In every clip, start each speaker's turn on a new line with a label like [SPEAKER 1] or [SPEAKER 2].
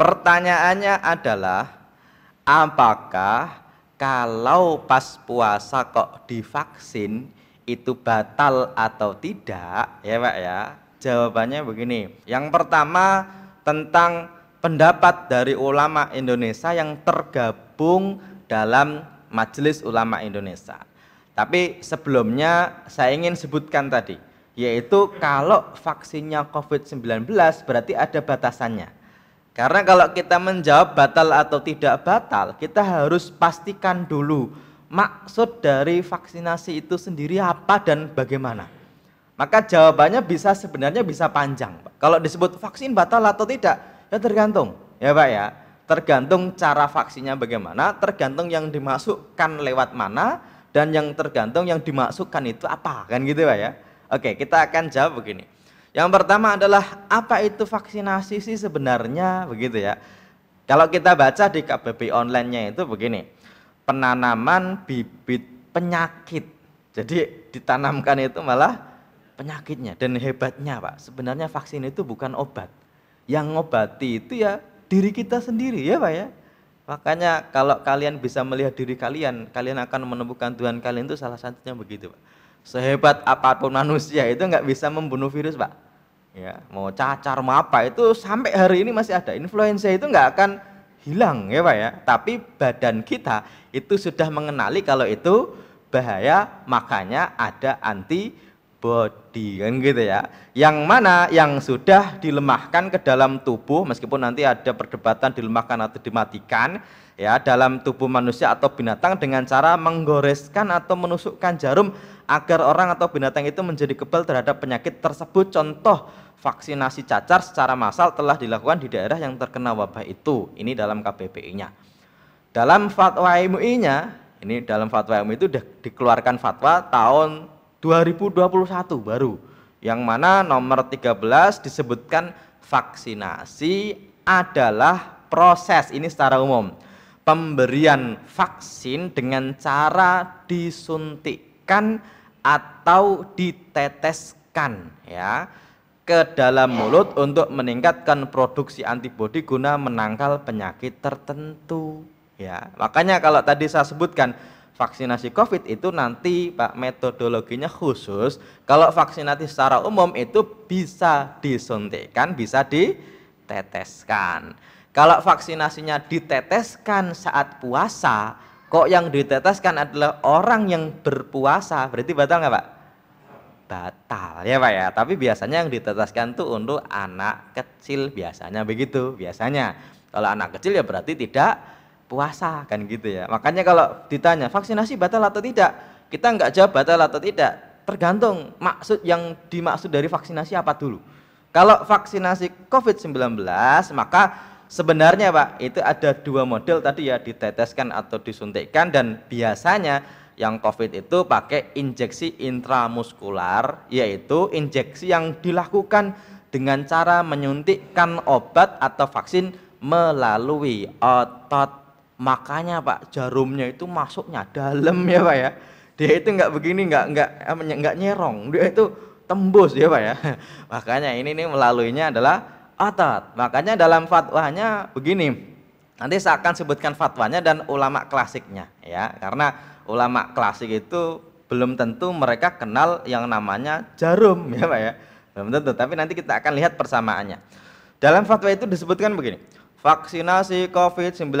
[SPEAKER 1] Pertanyaannya adalah apakah kalau pas puasa kok divaksin itu batal atau tidak? Ya, Pak ya. Jawabannya begini. Yang pertama tentang pendapat dari ulama Indonesia yang tergabung dalam Majelis Ulama Indonesia. Tapi sebelumnya saya ingin sebutkan tadi, yaitu kalau vaksinnya COVID-19 berarti ada batasannya karena kalau kita menjawab batal atau tidak batal, kita harus pastikan dulu maksud dari vaksinasi itu sendiri apa dan bagaimana. Maka jawabannya bisa sebenarnya bisa panjang. Kalau disebut vaksin batal atau tidak, ya tergantung. Ya Pak ya, tergantung cara vaksinnya bagaimana, tergantung yang dimasukkan lewat mana, dan yang tergantung yang dimasukkan itu apa, kan gitu Pak ya. Oke, kita akan jawab begini. Yang pertama adalah apa itu vaksinasi sih sebenarnya begitu ya. Kalau kita baca di KPP online-nya itu begini, penanaman bibit penyakit. Jadi ditanamkan itu malah penyakitnya dan hebatnya Pak. Sebenarnya vaksin itu bukan obat. Yang ngobati itu ya diri kita sendiri ya Pak ya. Makanya kalau kalian bisa melihat diri kalian, kalian akan menemukan Tuhan kalian itu salah satunya begitu Pak sehebat apapun manusia itu nggak bisa membunuh virus pak ya mau cacar mau apa itu sampai hari ini masih ada influenza itu nggak akan hilang ya pak ya tapi badan kita itu sudah mengenali kalau itu bahaya makanya ada anti body kan gitu ya. Yang mana yang sudah dilemahkan ke dalam tubuh meskipun nanti ada perdebatan dilemahkan atau dimatikan ya dalam tubuh manusia atau binatang dengan cara menggoreskan atau menusukkan jarum agar orang atau binatang itu menjadi kebal terhadap penyakit tersebut. Contoh vaksinasi cacar secara massal telah dilakukan di daerah yang terkena wabah itu. Ini dalam KBBI-nya. Dalam fatwa MUI-nya, ini dalam fatwa MUI itu sudah dikeluarkan fatwa tahun 2021 baru. Yang mana nomor 13 disebutkan vaksinasi adalah proses ini secara umum. Pemberian vaksin dengan cara disuntikkan atau diteteskan ya ke dalam mulut untuk meningkatkan produksi antibodi guna menangkal penyakit tertentu ya. Makanya kalau tadi saya sebutkan vaksinasi COVID itu nanti Pak metodologinya khusus. Kalau vaksinasi secara umum itu bisa disuntikkan, bisa diteteskan. Kalau vaksinasinya diteteskan saat puasa, kok yang diteteskan adalah orang yang berpuasa, berarti batal nggak Pak? Batal ya Pak ya, tapi biasanya yang diteteskan tuh untuk anak kecil biasanya begitu, biasanya. Kalau anak kecil ya berarti tidak puasa kan gitu ya. Makanya kalau ditanya vaksinasi batal atau tidak, kita nggak jawab batal atau tidak. Tergantung maksud yang dimaksud dari vaksinasi apa dulu. Kalau vaksinasi COVID-19 maka sebenarnya Pak itu ada dua model tadi ya diteteskan atau disuntikkan dan biasanya yang COVID itu pakai injeksi intramuskular yaitu injeksi yang dilakukan dengan cara menyuntikkan obat atau vaksin melalui otot Makanya Pak jarumnya itu masuknya dalam ya Pak ya. Dia itu nggak begini, nggak nggak eh, nggak nyerong. Dia itu tembus ya Pak ya. Makanya ini nih melaluinya adalah atat. Makanya dalam fatwanya begini. Nanti saya akan sebutkan fatwanya dan ulama klasiknya ya. Karena ulama klasik itu belum tentu mereka kenal yang namanya jarum ya Pak ya. Belum tentu, tapi nanti kita akan lihat persamaannya. Dalam fatwa itu disebutkan begini vaksinasi COVID-19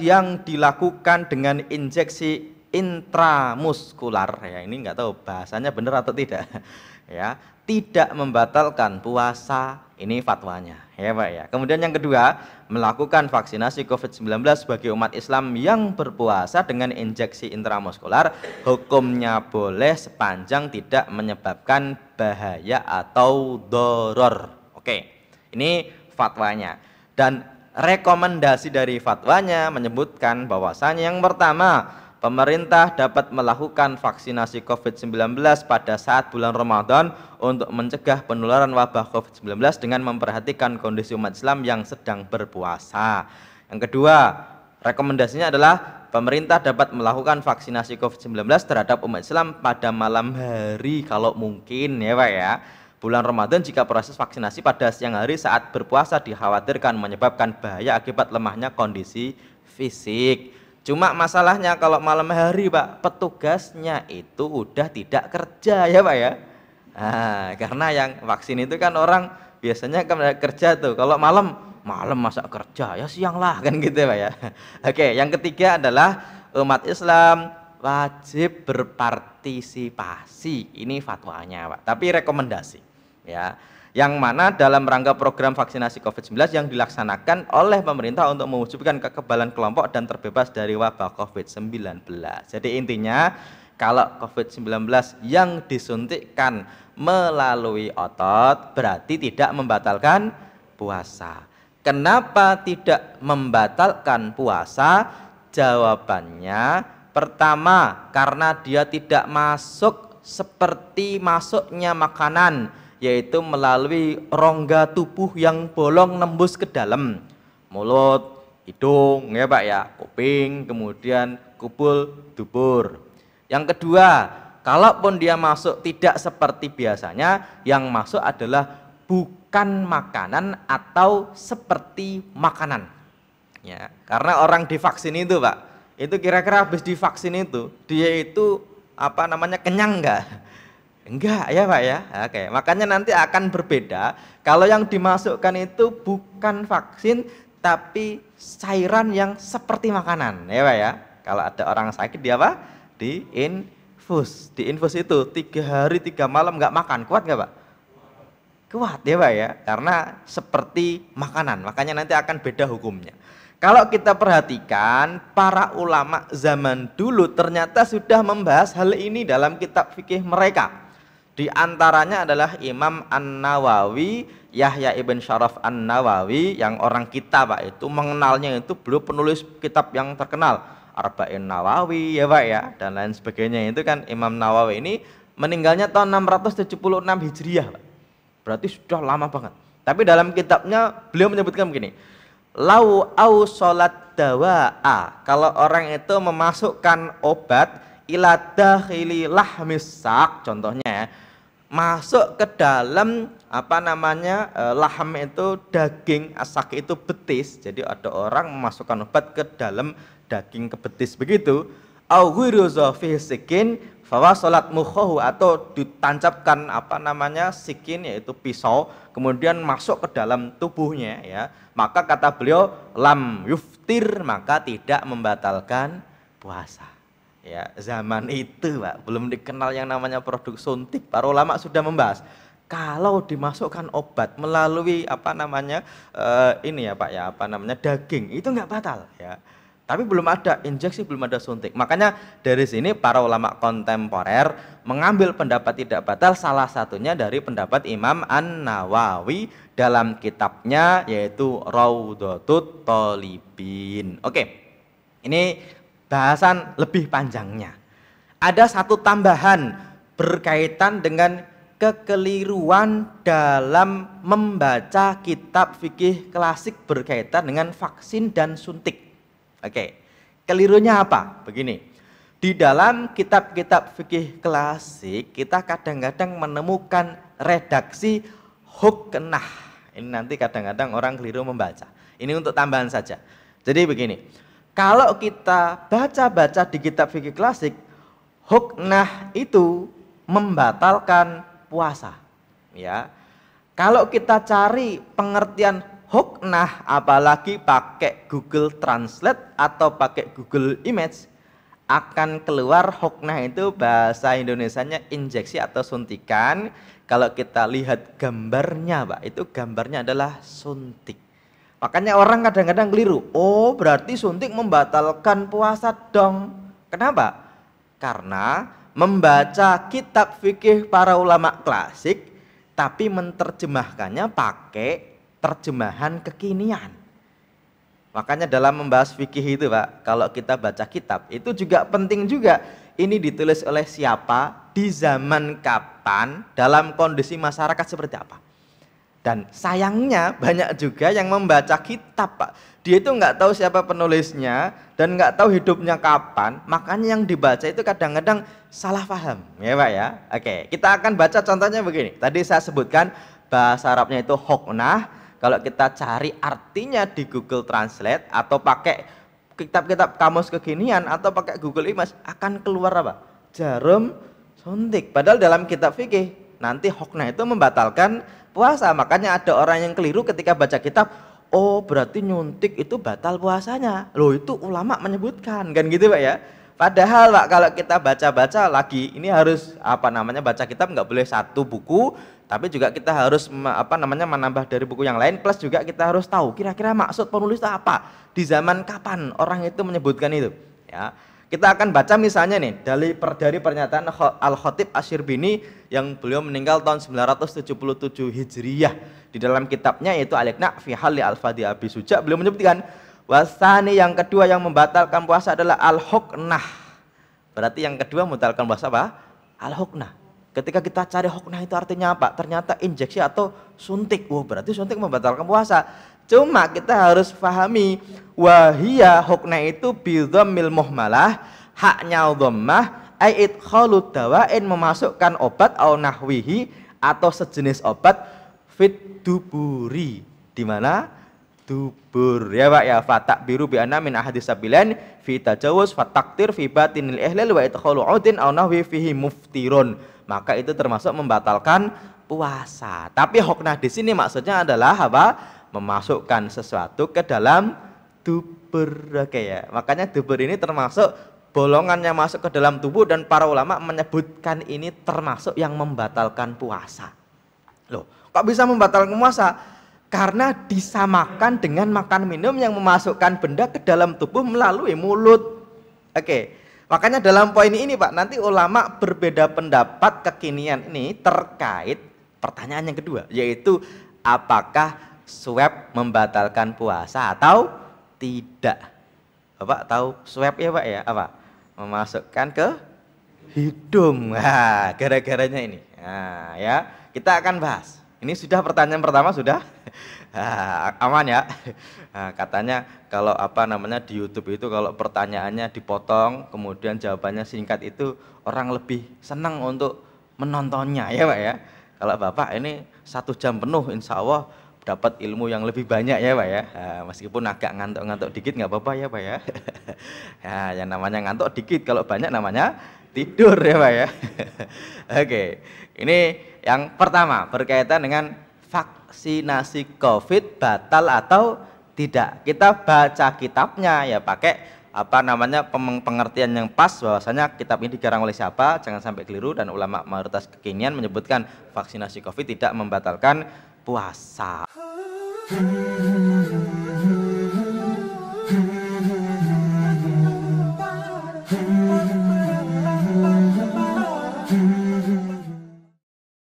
[SPEAKER 1] yang dilakukan dengan injeksi intramuskular ya ini nggak tahu bahasanya benar atau tidak ya tidak membatalkan puasa ini fatwanya ya Pak ya. Kemudian yang kedua, melakukan vaksinasi COVID-19 bagi umat Islam yang berpuasa dengan injeksi intramuskular hukumnya boleh sepanjang tidak menyebabkan bahaya atau doror. Oke. Ini fatwanya. Dan rekomendasi dari fatwanya menyebutkan bahwasanya yang pertama pemerintah dapat melakukan vaksinasi COVID-19 pada saat bulan Ramadan untuk mencegah penularan wabah COVID-19 dengan memperhatikan kondisi umat Islam yang sedang berpuasa. Yang kedua, rekomendasinya adalah pemerintah dapat melakukan vaksinasi COVID-19 terhadap umat Islam pada malam hari kalau mungkin ya Pak ya bulan Ramadan jika proses vaksinasi pada siang hari saat berpuasa dikhawatirkan menyebabkan bahaya akibat lemahnya kondisi fisik. Cuma masalahnya kalau malam hari Pak, petugasnya itu udah tidak kerja ya Pak ya. Nah, karena yang vaksin itu kan orang biasanya kerja tuh. Kalau malam, malam masa kerja ya siang lah kan gitu ya, Pak ya. Oke, yang ketiga adalah umat Islam wajib berpartisipasi. Ini fatwanya Pak, tapi rekomendasi ya yang mana dalam rangka program vaksinasi COVID-19 yang dilaksanakan oleh pemerintah untuk mewujudkan kekebalan kelompok dan terbebas dari wabah COVID-19. Jadi intinya kalau COVID-19 yang disuntikkan melalui otot berarti tidak membatalkan puasa. Kenapa tidak membatalkan puasa? Jawabannya pertama karena dia tidak masuk seperti masuknya makanan yaitu melalui rongga tubuh yang bolong nembus ke dalam mulut, hidung ya Pak ya, kuping, kemudian kubul, dubur. Yang kedua, kalaupun dia masuk tidak seperti biasanya, yang masuk adalah bukan makanan atau seperti makanan. Ya, karena orang divaksin itu Pak, itu kira-kira habis divaksin itu, dia itu apa namanya kenyang nggak? Enggak ya Pak ya. Oke, makanya nanti akan berbeda kalau yang dimasukkan itu bukan vaksin tapi cairan yang seperti makanan ya Pak ya. Kalau ada orang sakit dia apa? di infus itu tiga hari tiga malam nggak makan kuat nggak Pak? Kuat ya Pak ya, karena seperti makanan. Makanya nanti akan beda hukumnya. Kalau kita perhatikan, para ulama zaman dulu ternyata sudah membahas hal ini dalam kitab fikih mereka. Di antaranya adalah Imam An-Nawawi, Yahya ibn Sharaf An-Nawawi yang orang kita Pak itu mengenalnya itu beliau penulis kitab yang terkenal Arba'in Nawawi ya Pak ya dan lain sebagainya itu kan Imam Nawawi ini meninggalnya tahun 676 Hijriah Pak. Berarti sudah lama banget. Tapi dalam kitabnya beliau menyebutkan begini. Lau au salat dawa'a. Kalau orang itu memasukkan obat Iladah hililah misak contohnya ya masuk ke dalam apa namanya eh, laham itu daging asak itu betis jadi ada orang memasukkan obat ke dalam daging ke betis begitu au sikin bahwa sholat mukhohu atau ditancapkan apa namanya sikin yaitu pisau kemudian masuk ke dalam tubuhnya ya maka kata beliau lam yuftir maka tidak membatalkan puasa Ya, zaman itu Pak, belum dikenal yang namanya produk suntik. Para ulama sudah membahas kalau dimasukkan obat melalui apa namanya uh, ini ya Pak ya, apa namanya daging itu nggak batal ya. Tapi belum ada injeksi, belum ada suntik. Makanya dari sini para ulama kontemporer mengambil pendapat tidak batal salah satunya dari pendapat Imam An-Nawawi dalam kitabnya yaitu Raudhatut Talibin. Oke. Ini bahasan lebih panjangnya. Ada satu tambahan berkaitan dengan kekeliruan dalam membaca kitab fikih klasik berkaitan dengan vaksin dan suntik. Oke, kelirunya apa? Begini, di dalam kitab-kitab fikih klasik kita kadang-kadang menemukan redaksi hukenah. Ini nanti kadang-kadang orang keliru membaca. Ini untuk tambahan saja. Jadi begini, kalau kita baca-baca di kitab fikih klasik, huknah itu membatalkan puasa. Ya. Kalau kita cari pengertian huknah apalagi pakai Google Translate atau pakai Google Image akan keluar huknah itu bahasa Indonesianya injeksi atau suntikan. Kalau kita lihat gambarnya, Pak, itu gambarnya adalah suntik Makanya orang kadang-kadang keliru. Oh, berarti suntik membatalkan puasa dong. Kenapa? Karena membaca kitab fikih para ulama klasik tapi menterjemahkannya pakai terjemahan kekinian. Makanya dalam membahas fikih itu, Pak, kalau kita baca kitab itu juga penting juga. Ini ditulis oleh siapa, di zaman kapan, dalam kondisi masyarakat seperti apa. Dan sayangnya banyak juga yang membaca kitab Pak. Dia itu nggak tahu siapa penulisnya dan nggak tahu hidupnya kapan. Makanya yang dibaca itu kadang-kadang salah paham. Ya Pak ya. Oke, kita akan baca contohnya begini. Tadi saya sebutkan bahasa Arabnya itu hoknah. Kalau kita cari artinya di Google Translate atau pakai kitab-kitab kamus kekinian atau pakai Google Image akan keluar apa? Jarum suntik. Padahal dalam kitab fikih nanti hokna itu membatalkan puasa. Makanya ada orang yang keliru ketika baca kitab, oh berarti nyuntik itu batal puasanya. Loh itu ulama menyebutkan kan gitu Pak ya. Padahal Pak kalau kita baca-baca lagi ini harus apa namanya baca kitab nggak boleh satu buku tapi juga kita harus apa namanya menambah dari buku yang lain plus juga kita harus tahu kira-kira maksud penulis itu apa di zaman kapan orang itu menyebutkan itu ya kita akan baca misalnya nih dari per, dari pernyataan Al-Khatib bini yang beliau meninggal tahun 977 Hijriyah di dalam kitabnya yaitu Al-Iqna fi Al-Fadhi Abi Suja beliau menyebutkan wasani yang kedua yang membatalkan puasa adalah al-huknah. Berarti yang kedua membatalkan puasa apa? Al-huknah. Ketika kita cari huknah itu artinya apa? Ternyata injeksi atau suntik. Wah, wow, berarti suntik membatalkan puasa. Cuma kita harus pahami wahia hukna itu bidhamil muhmalah haknya dhammah ai idkhalu dawain memasukkan obat au nahwihi atau sejenis obat fit duburi di mana dubur ya Pak ya fatak biru bi anna min ahadits sabilan fi tajawuz fataktir fi batinil ihlal wa idkhalu udin au nahwi fihi muftirun maka itu termasuk membatalkan puasa tapi hukna di sini maksudnya adalah apa memasukkan sesuatu ke dalam duber ya. makanya duber ini termasuk bolongannya masuk ke dalam tubuh dan para ulama menyebutkan ini termasuk yang membatalkan puasa loh kok bisa membatalkan puasa karena disamakan dengan makan minum yang memasukkan benda ke dalam tubuh melalui mulut oke makanya dalam poin ini pak nanti ulama berbeda pendapat kekinian ini terkait pertanyaan yang kedua yaitu apakah swab membatalkan puasa atau tidak? Bapak tahu swab ya Pak ya? Apa? Memasukkan ke hidung. Nah, gara-garanya ini. Nah, ya, kita akan bahas. Ini sudah pertanyaan pertama sudah ah, aman ya. Nah, katanya kalau apa namanya di YouTube itu kalau pertanyaannya dipotong, kemudian jawabannya singkat itu orang lebih senang untuk menontonnya ya pak ya. Kalau bapak ini satu jam penuh, insya Allah dapat ilmu yang lebih banyak ya Pak ya. Nah, meskipun agak ngantuk-ngantuk dikit nggak apa-apa ya Pak ya. ya yang namanya ngantuk dikit kalau banyak namanya tidur ya Pak ya. Oke, ini yang pertama berkaitan dengan vaksinasi COVID batal atau tidak. Kita baca kitabnya ya pakai apa namanya pengertian yang pas bahwasanya kitab ini digarang oleh siapa jangan sampai keliru dan ulama mayoritas kekinian menyebutkan vaksinasi covid tidak membatalkan puasa. Hmm.